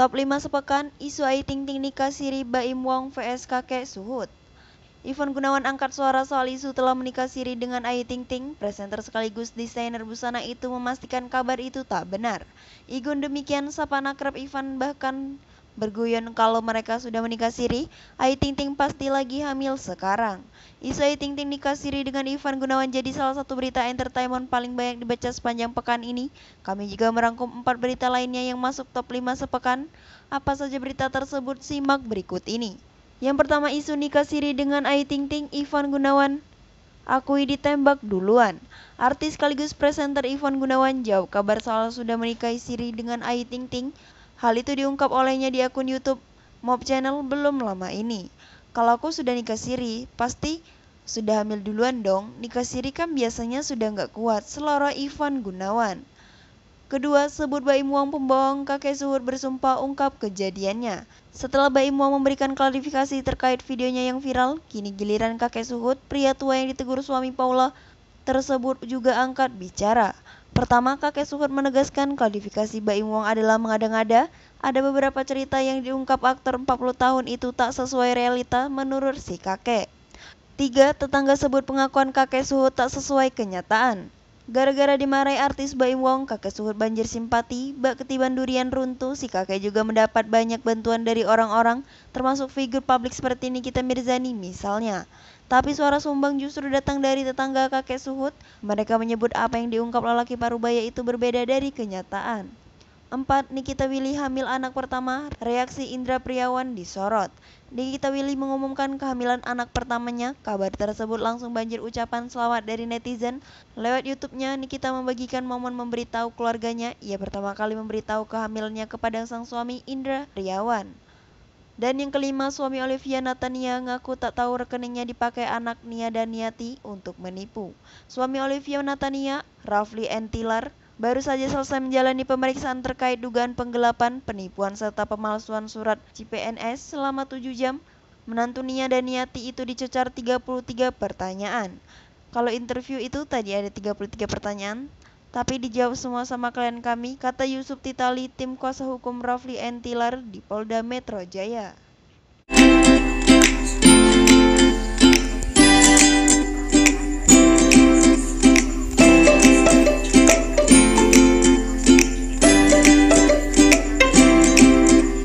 Top 5 sepekan, isu Ayu Ting Ting nikah siri Baim Wong vs kakek Suhud. Ivan Gunawan angkat suara soal isu telah menikah siri dengan Ayu Ting Ting. Presenter sekaligus desainer busana itu memastikan kabar itu tak benar. Igun demikian sapa nakrab Ivan bahkan Berguyon kalau mereka sudah menikah siri, Ayu Ting Ting pasti lagi hamil sekarang. Isu Ayu Ting Ting nikah siri dengan Ivan Gunawan jadi salah satu berita entertainment paling banyak dibaca sepanjang pekan ini. Kami juga merangkum empat berita lainnya yang masuk top 5 sepekan. Apa saja berita tersebut simak berikut ini. Yang pertama isu nikah siri dengan Ayu Ting Ting, Ivan Gunawan akui ditembak duluan. Artis sekaligus presenter Ivan Gunawan jawab kabar soal sudah menikahi Siri dengan Ayu Ting Ting Hal itu diungkap olehnya di akun YouTube Mob Channel belum lama ini. Kalau aku sudah nikah siri, pasti sudah hamil duluan dong. Nikah siri kan biasanya sudah nggak kuat, selora Ivan Gunawan. Kedua, sebut Baim Wong pembohong kakek suhur bersumpah ungkap kejadiannya. Setelah Baim Wong memberikan klarifikasi terkait videonya yang viral, kini giliran kakek suhut pria tua yang ditegur suami Paula, tersebut juga angkat bicara. Pertama, kakek Suhur menegaskan kualifikasi Baim Wong adalah mengada-ngada. Ada beberapa cerita yang diungkap aktor 40 tahun itu tak sesuai realita menurut si kakek. Tiga, tetangga sebut pengakuan kakek Suhud tak sesuai kenyataan. Gara-gara dimarahi artis Bai Wong, kakek Suhut banjir simpati, bak ketiban durian runtuh, si kakek juga mendapat banyak bantuan dari orang-orang, termasuk figur publik seperti Nikita Mirzani misalnya. Tapi suara sumbang justru datang dari tetangga kakek Suhut, mereka menyebut apa yang diungkap lelaki Parubaya itu berbeda dari kenyataan. 4. Nikita Willy hamil anak pertama, reaksi Indra Priawan disorot. Nikita Willy mengumumkan kehamilan anak pertamanya. Kabar tersebut langsung banjir ucapan selamat dari netizen. Lewat YouTube-nya, Nikita membagikan momen memberitahu keluarganya. Ia pertama kali memberitahu kehamilannya kepada sang suami Indra Priawan. Dan yang kelima, suami Olivia Natania ngaku tak tahu rekeningnya dipakai anak Nia dan Daniati untuk menipu. Suami Olivia Natania, Rafli Entilar, baru saja selesai menjalani pemeriksaan terkait dugaan penggelapan, penipuan, serta pemalsuan surat CPNS selama 7 jam, menantunya dan Niati itu dicecar 33 pertanyaan. Kalau interview itu tadi ada 33 pertanyaan, tapi dijawab semua sama klien kami, kata Yusuf Titali, tim kuasa hukum Rafli Entilar di Polda Metro Jaya.